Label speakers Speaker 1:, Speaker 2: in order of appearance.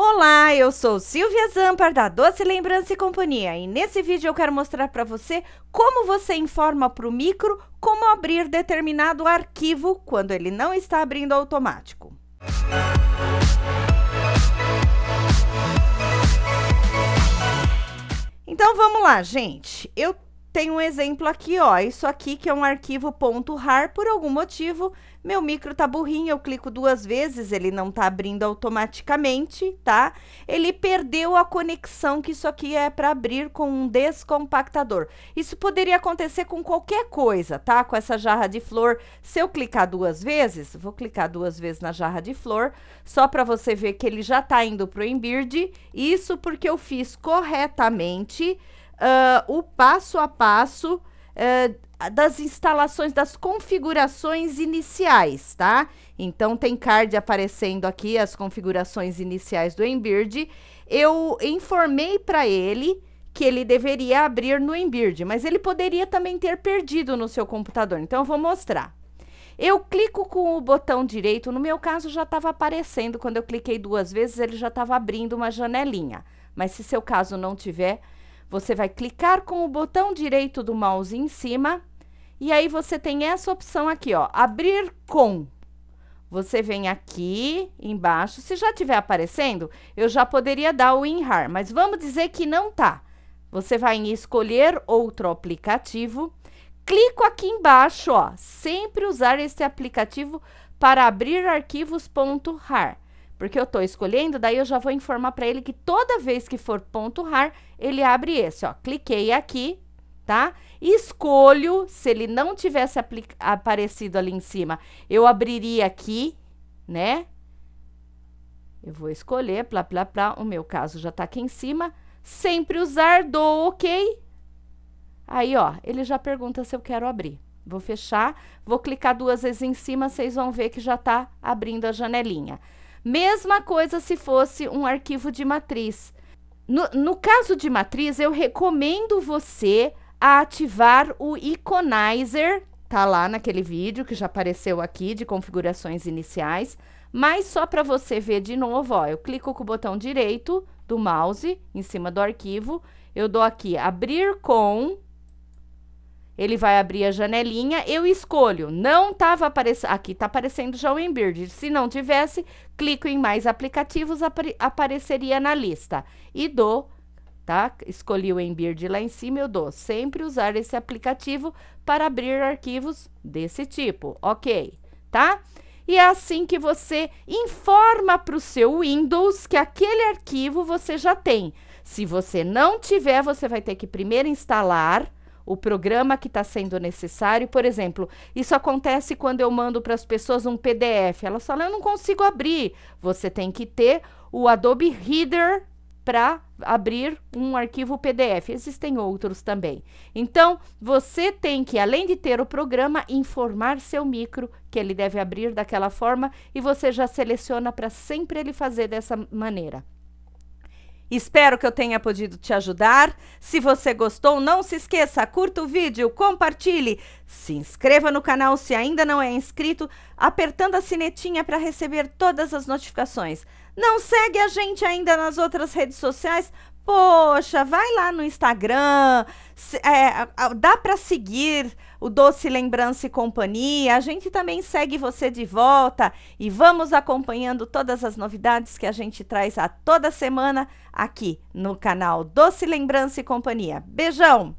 Speaker 1: Olá, eu sou Silvia Zampar da Doce Lembrança e Companhia e nesse vídeo eu quero mostrar para você como você informa para o micro como abrir determinado arquivo quando ele não está abrindo automático. Então vamos lá, gente. Eu tem um exemplo aqui, ó. Isso aqui que é um arquivo .rar, por algum motivo, meu micro tá burrinho, eu clico duas vezes, ele não tá abrindo automaticamente, tá? Ele perdeu a conexão que isso aqui é para abrir com um descompactador. Isso poderia acontecer com qualquer coisa, tá? Com essa jarra de flor, se eu clicar duas vezes, vou clicar duas vezes na jarra de flor, só para você ver que ele já tá indo pro Embird. Isso porque eu fiz corretamente uh, o passo a passo uh, das instalações, das configurações iniciais, tá? Então, tem card aparecendo aqui, as configurações iniciais do Embird. Eu informei para ele que ele deveria abrir no Embird, mas ele poderia também ter perdido no seu computador. Então, eu vou mostrar. Eu clico com o botão direito, no meu caso já estava aparecendo, quando eu cliquei duas vezes ele já estava abrindo uma janelinha. Mas se seu caso não tiver, você vai clicar com o botão direito do mouse em cima e aí você tem essa opção aqui, ó, abrir com. Você vem aqui embaixo, se já tiver aparecendo, eu já poderia dar o WinRAR, mas vamos dizer que não tá. Você vai em escolher outro aplicativo, clico aqui embaixo, ó, sempre usar este aplicativo para abrir .rar. Porque eu estou escolhendo, daí eu já vou informar para ele que toda vez que for ponto RAR, ele abre esse, ó. Cliquei aqui, tá? Escolho, se ele não tivesse aparecido ali em cima, eu abriria aqui, né? Eu vou escolher, plá, plá, plá. O meu caso já tá aqui em cima. Sempre usar, dou ok. Aí, ó, ele já pergunta se eu quero abrir. Vou fechar, vou clicar duas vezes em cima, vocês vão ver que já tá abrindo a janelinha. Mesma coisa se fosse um arquivo de matriz. No, no caso de matriz, eu recomendo você a ativar o Iconizer, tá lá naquele vídeo que já apareceu aqui de configurações iniciais, mas só para você ver de novo, ó, eu clico com o botão direito do mouse em cima do arquivo, eu dou aqui abrir com ele vai abrir a janelinha, eu escolho. Não estava aparecendo. Aqui está aparecendo já o Embird. Se não tivesse, clico em mais aplicativos, ap apareceria na lista. E dou, tá? Escolhi o Embird lá em cima, eu dou. Sempre usar esse aplicativo para abrir arquivos desse tipo. Ok, tá? E é assim que você informa para o seu Windows que aquele arquivo você já tem. Se você não tiver, você vai ter que primeiro instalar o programa que está sendo necessário. Por exemplo, isso acontece quando eu mando para as pessoas um PDF. Elas falam, eu não consigo abrir. Você tem que ter o Adobe Reader para abrir um arquivo PDF. Existem outros também. Então, você tem que, além de ter o programa, informar seu micro que ele deve abrir daquela forma e você já seleciona para sempre ele fazer dessa maneira. Espero que eu tenha podido te ajudar. Se você gostou, não se esqueça, curta o vídeo, compartilhe, se inscreva no canal se ainda não é inscrito, apertando a sinetinha para receber todas as notificações. Não segue a gente ainda nas outras redes sociais? Poxa, vai lá no Instagram, é, dá para seguir o Doce Lembrança e Companhia. A gente também segue você de volta e vamos acompanhando todas as novidades que a gente traz a toda semana aqui no canal Doce Lembrança e Companhia. Beijão!